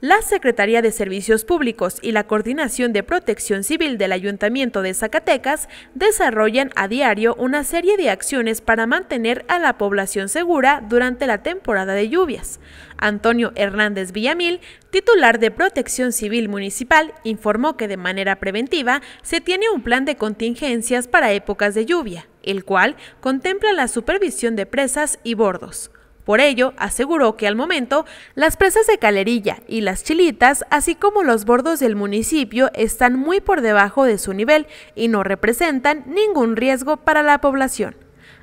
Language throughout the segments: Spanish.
La Secretaría de Servicios Públicos y la Coordinación de Protección Civil del Ayuntamiento de Zacatecas desarrollan a diario una serie de acciones para mantener a la población segura durante la temporada de lluvias. Antonio Hernández Villamil, titular de Protección Civil Municipal, informó que de manera preventiva se tiene un plan de contingencias para épocas de lluvia, el cual contempla la supervisión de presas y bordos. Por ello, aseguró que al momento las presas de Calerilla y las Chilitas, así como los bordos del municipio, están muy por debajo de su nivel y no representan ningún riesgo para la población.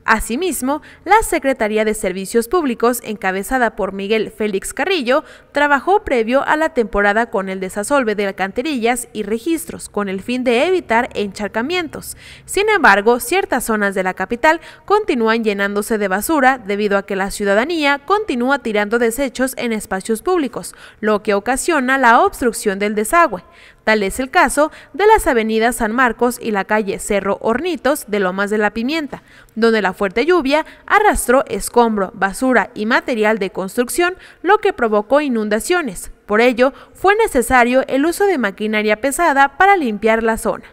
Asimismo, la Secretaría de Servicios Públicos, encabezada por Miguel Félix Carrillo, trabajó previo a la temporada con el desasolve de alcantarillas y registros, con el fin de evitar encharcamientos. Sin embargo, ciertas zonas de la capital continúan llenándose de basura debido a que la ciudadanía continúa tirando desechos en espacios públicos, lo que ocasiona la obstrucción del desagüe. Tal es el caso de las avenidas San Marcos y la calle Cerro Hornitos de Lomas de la Pimienta, donde la fuerte lluvia arrastró escombro, basura y material de construcción, lo que provocó inundaciones. Por ello, fue necesario el uso de maquinaria pesada para limpiar la zona.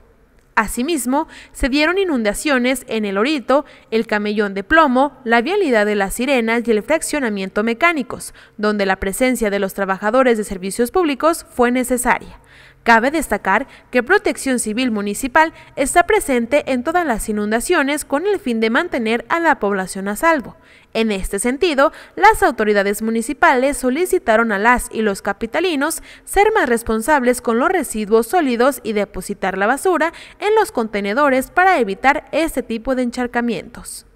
Asimismo, se dieron inundaciones en el Orito, el Camellón de Plomo, la vialidad de las Sirenas y el fraccionamiento mecánicos, donde la presencia de los trabajadores de servicios públicos fue necesaria. Cabe destacar que Protección Civil Municipal está presente en todas las inundaciones con el fin de mantener a la población a salvo. En este sentido, las autoridades municipales solicitaron a las y los capitalinos ser más responsables con los residuos sólidos y depositar la basura en los contenedores para evitar este tipo de encharcamientos.